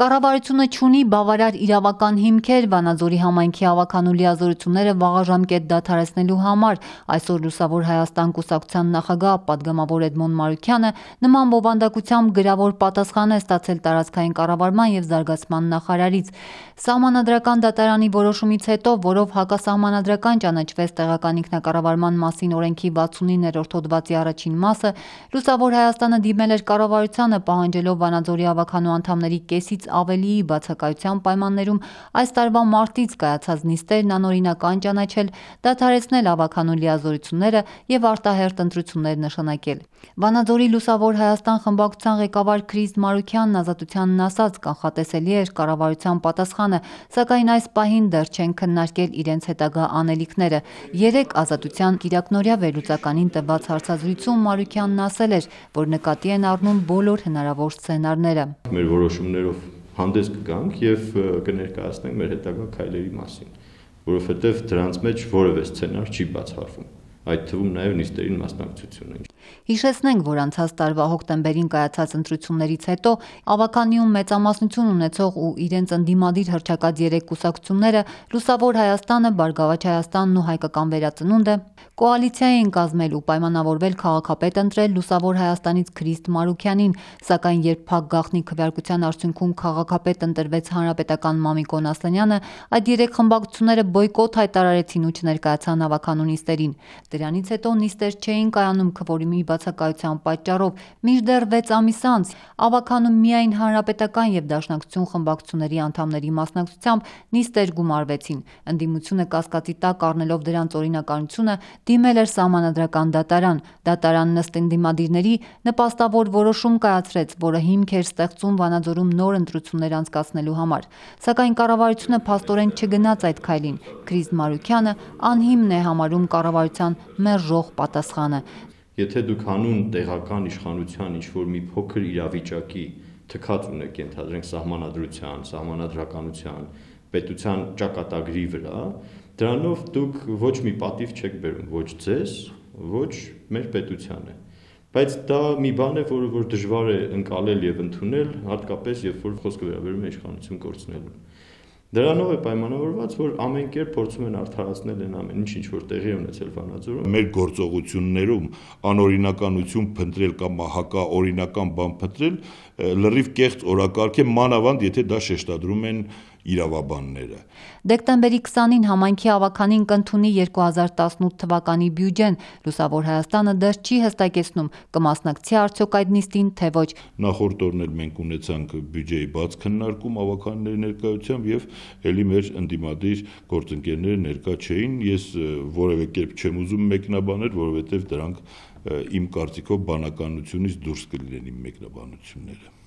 Կառավարությունը չունի բավարար իրավական հիմքեր Վանաձորի համայնքի ավականու լիազորությունները վաղաժամկետ դադարեցնելու համար։ Այսօր Լուսավոր Հայաստան կուսակցության նախագահ падգամավոր Էդմոն Մարուկյանը նման բովանդակությամբ գրավոր պատասխան է ստացել տարածքային կառավարման եւ զարգացման նախարարից։ Սահմանադրական դատարանի որոշումից հետո, որով հակասահմանադրական ճանաչվեց տեղական ինքնակառավարման մասին օրենքի 69-րդ հոդվածի առաջին մասը, Լուսավոր Հայաստանը դիմել էր կառավարությանը պահանջելով Վանաձորի ավականու անդամների կեսից ավելի բացակայության պայմաններում այս տարվա մարտից կայացած նիստերն անօրինական ճանաչել, դադարեցնել ավագանուն լիազորությունները և արտահերթ ընտրություններ նշանակել։ Վանաձորի «Լուսավոր Հայաստան» խմբակցության ղեկավար Քրիստ Մարուքյանն «Ազատությանն» ասաց՝ կանխատեսելի էր կառավարության պատասխանը, սակայն այս պահին դեռ չեն քննարկել իրենց հետագա անելիքները։ Երեկ «Ազատության» կիրակնօրյա վերլուծականին տված հարցազրույցում Մարուքյանն ասել էր, որ նկատի են առնում բոլոր հնարավոր սցենարները։ Մեր որոշումներով հանդես կգանք եւ կներկայացնենք մեր հետագա քայլերի մասին, որովհետեւ դրանց մեջ որևէ սցենար չի բացառվում այդ թվում նաև նիստերին մասնակցությունը։ Հիշեցնենք, որ անցած տարվա հոկտեմբերին կայացած ընտրություններից հետո ավականիում մեծամասնություն ունեցող ու իրենց ընդդիմադիր հրճակած երեք կուսակցությունները՝ Լուսավոր Հայաստանը, Բարգավաճ Հայաստանն ու Հայկական Վերածնունդը, կոալիցիա էին կազմել ու պայմանավորվել քաղաքապետ ընտրել Լուսավոր Հայաստանից Քրիստ Մարուկյանին, սակայն երբ փակ գախնի քվեարկության արդյունքում քաղաքապետ ընտրվեց հանրապետական Մամիկոն Ասլանյանը, այդ երեք խմբակցությունները բոյկոտ հայտարարեցին ու չներկայացան ավականունիստերին։ Դրանից հետո նիստեր չէին կայանում քվորիմի բացակայության պատճառով։ Մինչդեռ 6 ամիս անց ավականում միայն հանրապետական եւ դաշնակցություն խմբակցությունների անդամների մասնակցությամբ նիստեր գումարվեցին։ Ընդդիմությունը կասկածի տակ առնելով դրանց օրինականությունը դիմել էր համանadrական դատարան։ Դատարան նստին դիմադիրների նպաստավոր որոշում կայացրեց, որը հիմք էր ստեղծում Վանաձորում նոր ընտրություններ անցկացնելու համար։ Սակայն կառավարությունը փաստորեն չգնաց այդ քայլին։ Քրիզ Մարուկյանը անհիմն է համարում կառավարության մերժող պատասխանը։ Եթե դուք հանուն տեղական իշխանության ինչ որ մի փոքր իրավիճակի թքած ունեք, ենթադրենք սահմանադրության, սահմանադրականության, պետության ճակատագրի վրա, դրանով դուք ոչ մի պատիվ չեք բերում ոչ ձեզ, ոչ մեր պետությանը։ Բայց դա մի բան է, որը որ դժվար է ընկալել եւ ընդունել, հատկապես երբ որ խոսքը վերաբերում է իշխանություն կորցնելուն։ Դրանով է պայմանավորված, որ ամեն կերպ փորձում են արդարացնել այն ամեն ինչ, ինչ որ տեղի ունեցել Վանաձորում։ Մեր գործողություններում անօրինականություն փնտրել կամ հակա օրինական բան փնտրել լրիվ կեղծ օրակարգ է, մանավանդ եթե դա շեշտադրում են իրավաբանները։ Դեկտեմբերի 20-ին համայնքի ավականին կընդունի 2018 թվականի բյուջեն։ Լուսավոր Հայաստանը դեռ չի հստակեցնում կմասնակցի արդյոք այդ նիստին թե ոչ։ Նախորդ օրն էլ մենք ունեցանք բյուջեի բաց քննարկում ավականների ներկայությամբ եւ ելի մեր ընդդիմադիր գործընկերները ներկա չէին։ Ես որևէ կերպ չեմ ուզում մեկնաբանել, որովհետեւ դրանք իմ կարծիքով բանականությունից դուրս կլինեն իմ մեկնաբանությունները։